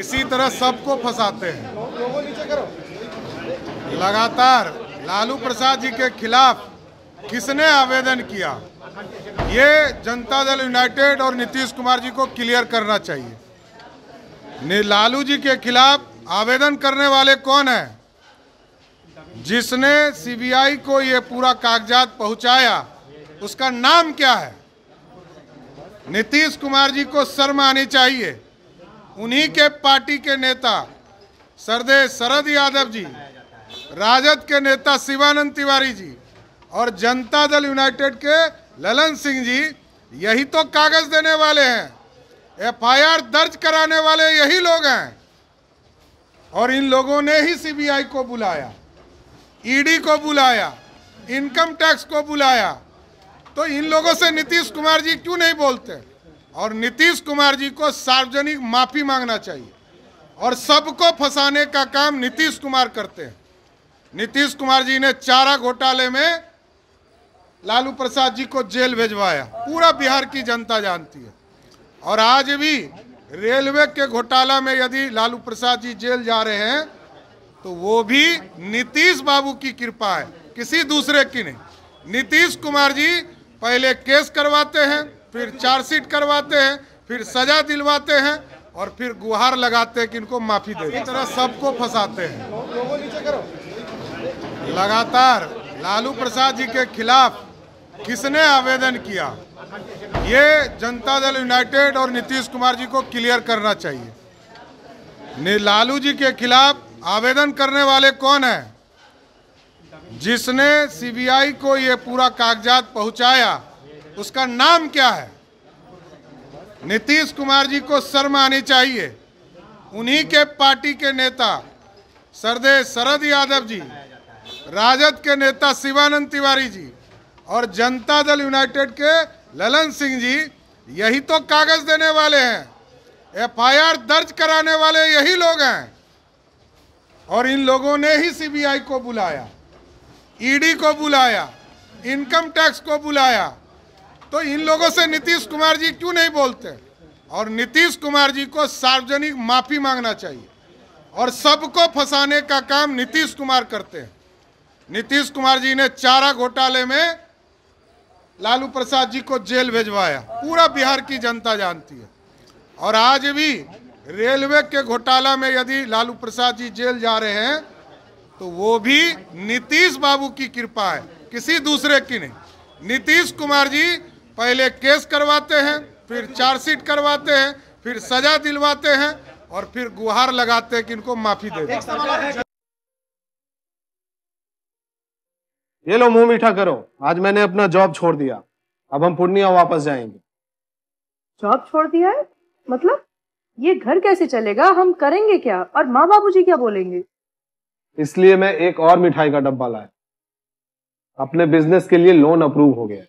इसी तरह सबको फंसाते हैं लगातार लालू प्रसाद जी के खिलाफ किसने आवेदन किया ये जनता दल यूनाइटेड और नीतीश कुमार जी को क्लियर करना चाहिए लालू जी के खिलाफ आवेदन करने वाले कौन है जिसने सीबीआई को ये पूरा कागजात पहुंचाया उसका नाम क्या है नीतीश कुमार जी को शर्म आनी चाहिए उन्हीं के पार्टी के नेता सरदे शरद यादव जी राजद के नेता शिवानंद तिवारी जी और जनता दल यूनाइटेड के ललन सिंह जी यही तो कागज देने वाले हैं एफआईआर दर्ज कराने वाले यही लोग हैं और इन लोगों ने ही सीबीआई को बुलाया ईडी को बुलाया इनकम टैक्स को बुलाया तो इन लोगों से नीतीश कुमार जी क्यों नहीं बोलते और नीतीश कुमार जी को सार्वजनिक माफी मांगना चाहिए और सबको फंसाने का काम नीतीश कुमार करते हैं नीतीश कुमार जी ने चारा घोटाले में लालू प्रसाद जी को जेल भेजवाया पूरा बिहार की जनता जानती है और आज भी रेलवे के घोटाला में यदि लालू प्रसाद जी जेल जा रहे हैं तो वो भी नीतीश बाबू की कृपा है किसी दूसरे की नहीं नीतीश कुमार जी पहले केस करवाते हैं फिर चार्जशीट करवाते हैं फिर सजा दिलवाते हैं और फिर गुहार लगाते हैं कि इनको माफी दे इस तरह सबको फंसाते हैं लगातार लालू प्रसाद जी के खिलाफ किसने आवेदन किया ये जनता दल यूनाइटेड और नीतीश कुमार जी को क्लियर करना चाहिए लालू जी के खिलाफ आवेदन करने वाले कौन है जिसने सीबीआई को ये पूरा कागजात पहुंचाया उसका नाम क्या है नीतीश कुमार जी को शर्म आनी चाहिए उन्हीं के पार्टी के नेता सरदे शरद यादव जी राजद के नेता शिवानंद तिवारी जी और जनता दल यूनाइटेड के ललन सिंह जी यही तो कागज देने वाले हैं एफआईआर दर्ज कराने वाले यही लोग हैं और इन लोगों ने ही सीबीआई को बुलाया ईडी को बुलाया इनकम टैक्स को बुलाया तो इन लोगों से नीतीश कुमार जी क्यों नहीं बोलते और नीतीश कुमार जी को सार्वजनिक माफी मांगना चाहिए और सबको फंसाने का काम नीतीश कुमार करते हैं नीतीश कुमार जी ने चारा घोटाले में लालू प्रसाद जी को जेल भेजवाया पूरा बिहार की जनता जानती है और आज भी रेलवे के घोटाला में यदि लालू प्रसाद जी जेल जा रहे हैं तो वो भी नीतीश बाबू की कृपा है किसी दूसरे की नहीं नीतीश कुमार जी पहले केस करवाते हैं फिर चार्जशीट करवाते हैं फिर सजा दिलवाते हैं और फिर गुहार लगाते हैं कि इनको माफी दे ये लो मुंह मीठा करो आज मैंने अपना जॉब छोड़ दिया अब हम पूर्णिया वापस जाएंगे जॉब छोड़ दिया है मतलब ये घर कैसे चलेगा हम करेंगे क्या और माँ बाबू जी क्या बोलेंगे इसलिए मैं एक और मिठाई का डब्बा लाया अपने बिजनेस के लिए लोन अप्रूव हो गया है